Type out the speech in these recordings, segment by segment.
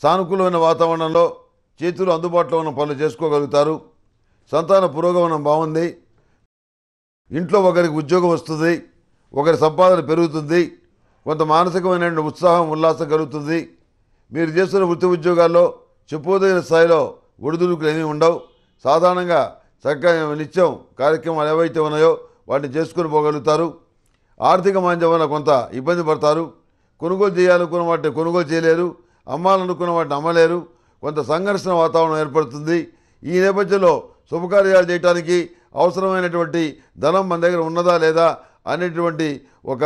సానుకూలమైన వాతావరణంలో చేతులు అందుబాటులో ఉన్న పనులు చేసుకోగలుగుతారు సంతాన పురోగమనం బాగుంది ఇంట్లో ఒకరికి ఉద్యోగం వస్తుంది ఒకరి సంపాదన పెరుగుతుంది కొంత మానసికమైన ఉత్సాహం ఉల్లాసం కలుగుతుంది మీరు చేస్తున్న వృత్తి ఉద్యోగాల్లో చెప్పుదగిన స్థాయిలో ఒడిదుడుకులు ఏమీ ఉండవు సాధారణంగా చక్కగా నిత్యం కార్యక్రమాలు ఏవైతే ఉన్నాయో వాటిని చేసుకుని పోగలుగుతారు ఆర్థిక మాంద్యం వల్ల కొంత ఇబ్బంది పడతారు కొనుగోలు చేయాలనుకున్న వాటిని కొనుగోలు చేయలేరు అమ్మాలనుకున్న వాటిని అమ్మలేరు కొంత సంఘర్షణ వాతావరణం ఏర్పడుతుంది ఈ నేపథ్యంలో శుభకార్యాలు చేయడానికి అవసరమైనటువంటి ధనం మన దగ్గర ఉన్నదా లేదా అనేటువంటి ఒక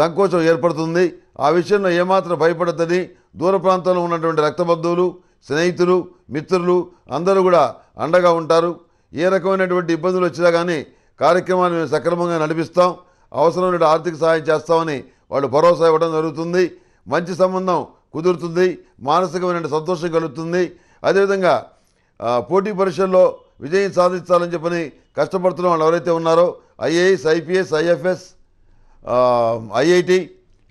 సంకోచం ఏర్పడుతుంది ఆ విషయంలో ఏమాత్రం భయపడతని దూర ప్రాంతంలో ఉన్నటువంటి రక్తబంధువులు స్నేహితులు మిత్రులు అందరూ కూడా అండగా ఉంటారు ఏ రకమైనటువంటి ఇబ్బందులు వచ్చినా కానీ కార్యక్రమాన్ని మేము సక్రమంగా నడిపిస్తాం అవసరమైన ఆర్థిక సహాయం చేస్తామని వాళ్ళు భరోసా ఇవ్వడం జరుగుతుంది మంచి సంబంధం కుదురుతుంది మానసికమైన సంతోషం కలుగుతుంది అదేవిధంగా పోటీ పరీక్షల్లో విజయం సాధించాలని చెప్పని కష్టపడుతున్న వాళ్ళు ఎవరైతే ఉన్నారో IAS IPS IFS IIT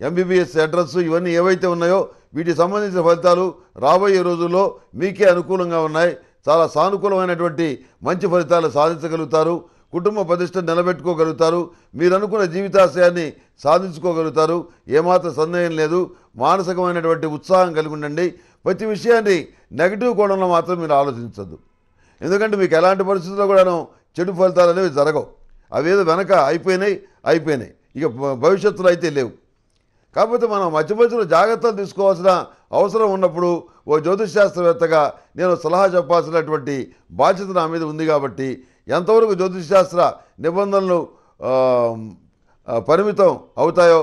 MBBS entrance ఇవన్నీ ఏవైతే ఉన్నాయో వీటికి సంబంధించిన ఫలితాలు రాబోయే రోజుల్లో మీకే అనుకూలంగా ఉన్నాయి చాలా సానుకూలమైనటువంటి మంచి ఫలితాలు సాధించగలుగుతారు కుటుంబ ప్రతిష్ట నిలబెట్టుకోగలుగుతారు మీరు అనుకున్న జీవితాశయాన్ని సాధించుకోగలుగుతారు ఏమాత్రం సందేహం లేదు మానసికమైనటువంటి ఉత్సాహం కలిగి ఉండండి ప్రతి విషయాన్ని నెగిటివ్ కోణంలో మాత్రం మీరు ఆలోచించద్దు ఎందుకంటే మీకు ఎలాంటి పరిస్థితుల్లో కూడాను చెడు ఫలితాలు అనేవి జరగవు అవేదో వెనక అయిపోయినాయి అయిపోయినాయి ఇక భవిష్యత్తులో అయితే లేవు కాకపోతే మనం మధ్య మధ్యలో జాగ్రత్తలు తీసుకోవాల్సిన అవసరం ఉన్నప్పుడు ఓ జ్యోతిష్ శాస్త్రవేత్తగా నేను సలహా చెప్పాల్సినటువంటి బాధ్యత నా మీద ఉంది కాబట్టి ఎంతవరకు జ్యోతిష్ శాస్త్ర నిబంధనలు పరిమితం అవుతాయో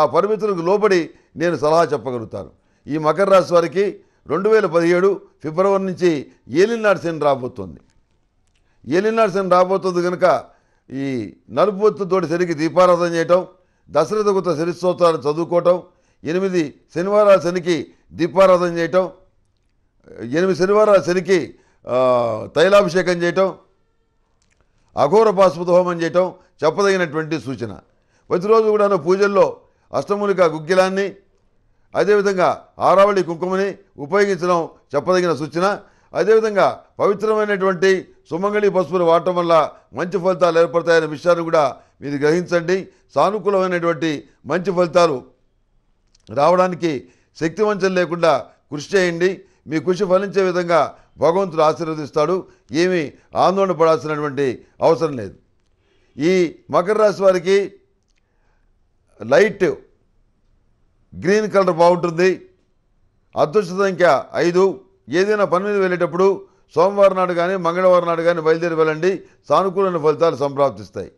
ఆ పరిమితులకు లోబడి నేను సలహా చెప్పగలుగుతాను ఈ మకర రాశి వారికి రెండు వేల పదిహేడు ఫిబ్రవరి నుంచి ఏలినాడు శని రాబోతుంది ఏలినాడు శని రాబోతుంది కనుక ఈ నలుపు ఒత్తుతోటి శనికి దీపారాధన చేయటం దశరథ గుత శని స్తోత్రాలు చదువుకోవటం ఎనిమిది శనివారాల శనికి దీపారాధన చేయటం ఎనిమిది శనివారాల శనికి తైలాభిషేకం చేయటం అఘోర పాశుపత హోమం చేయటం చెప్పదగినటువంటి సూచన ప్రతిరోజు కూడా పూజల్లో అష్టములిక గుగ్గిలాన్ని అదేవిధంగా ఆరావళి కుంకుమని ఉపయోగించడం చెప్పదగిన సూచన అదేవిధంగా పవిత్రమైనటువంటి సుమంగళి పసుపులు వాడటం వల్ల మంచి ఫలితాలు ఏర్పడతాయనే విషయాన్ని కూడా మీరు గ్రహించండి సానుకూలమైనటువంటి మంచి ఫలితాలు రావడానికి శక్తివంచం లేకుండా కృషి చేయండి మీ కృషి ఫలించే విధంగా భగవంతుడు ఆశీర్వదిస్తాడు ఏమీ ఆందోళన పడాల్సినటువంటి అవసరం లేదు ఈ మకర రాశి వారికి లైట్ గ్రీన్ కలర్ బాగుంటుంది అదృష్ట సంఖ్య ఐదు ఏదైనా పని మీద వెళ్ళేటప్పుడు సోమవారం నాడు కానీ మంగళవారం నాడు కానీ బయలుదేరి వెళ్ళండి సానుకూలమైన ఫలితాలు సంప్రాప్తిస్తాయి